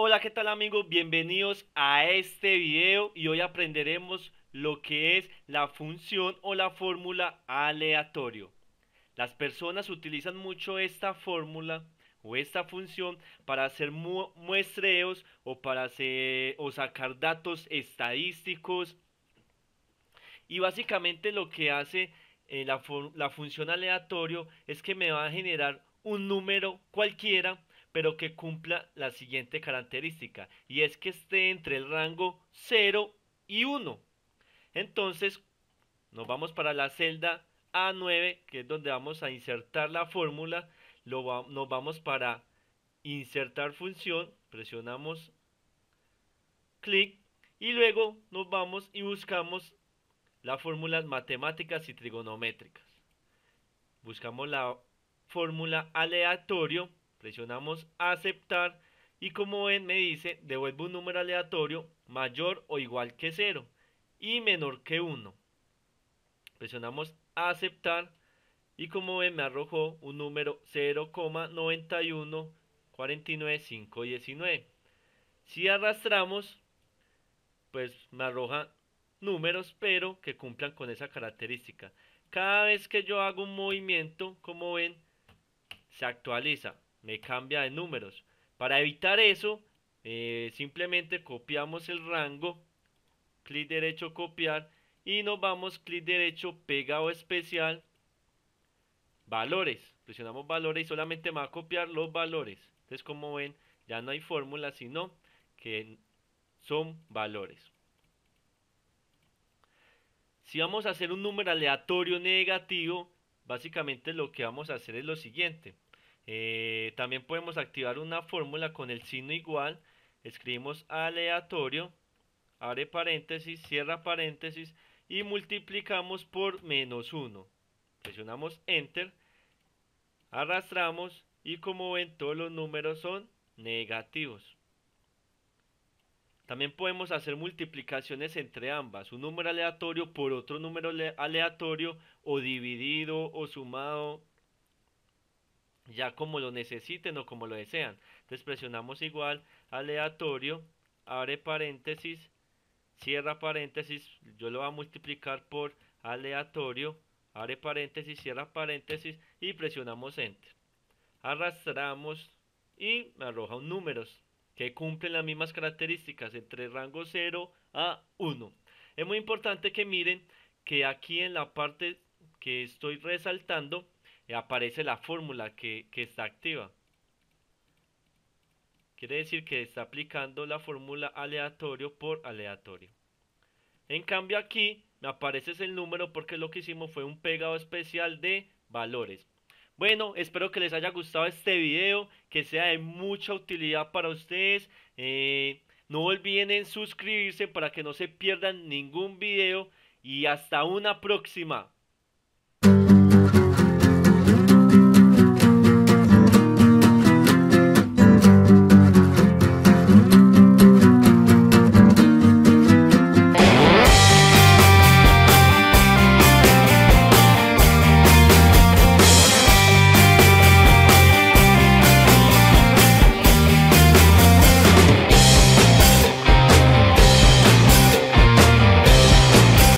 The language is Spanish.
Hola, ¿qué tal amigos? Bienvenidos a este video y hoy aprenderemos lo que es la función o la fórmula aleatorio. Las personas utilizan mucho esta fórmula o esta función para hacer muestreos o para hacer, o sacar datos estadísticos. Y básicamente lo que hace eh, la, la función aleatorio es que me va a generar un número cualquiera pero que cumpla la siguiente característica, y es que esté entre el rango 0 y 1. Entonces, nos vamos para la celda A9, que es donde vamos a insertar la fórmula, nos vamos para insertar función, presionamos clic y luego nos vamos y buscamos las fórmulas matemáticas y trigonométricas. Buscamos la fórmula aleatorio Presionamos aceptar y como ven me dice devuelvo un número aleatorio mayor o igual que 0 y menor que 1. Presionamos aceptar y como ven me arrojó un número 0,9149519. Si arrastramos pues me arroja números pero que cumplan con esa característica. Cada vez que yo hago un movimiento como ven se actualiza me cambia de números. Para evitar eso, eh, simplemente copiamos el rango, clic derecho copiar y nos vamos clic derecho pegado especial, valores. Presionamos valores y solamente va a copiar los valores. Entonces como ven ya no hay fórmula sino que son valores. Si vamos a hacer un número aleatorio negativo, básicamente lo que vamos a hacer es lo siguiente. Eh, también podemos activar una fórmula con el signo igual. Escribimos aleatorio, abre paréntesis, cierra paréntesis y multiplicamos por menos 1. Presionamos Enter, arrastramos y como ven todos los números son negativos. También podemos hacer multiplicaciones entre ambas, un número aleatorio por otro número aleatorio o dividido o sumado ya como lo necesiten o como lo desean. Entonces presionamos igual, aleatorio, abre paréntesis, cierra paréntesis, yo lo voy a multiplicar por aleatorio, abre paréntesis, cierra paréntesis y presionamos enter. Arrastramos y me arroja un números que cumplen las mismas características entre rango 0 a 1. Es muy importante que miren que aquí en la parte que estoy resaltando eh, aparece la fórmula que, está activa. Quiere decir que está aplicando la fórmula aleatorio por aleatorio. En cambio aquí me aparece el número porque lo que hicimos fue un pegado especial de valores. Bueno, espero que les haya gustado este video, que sea de mucha utilidad para ustedes. Eh, no olviden suscribirse para que no se pierdan ningún video y hasta una próxima.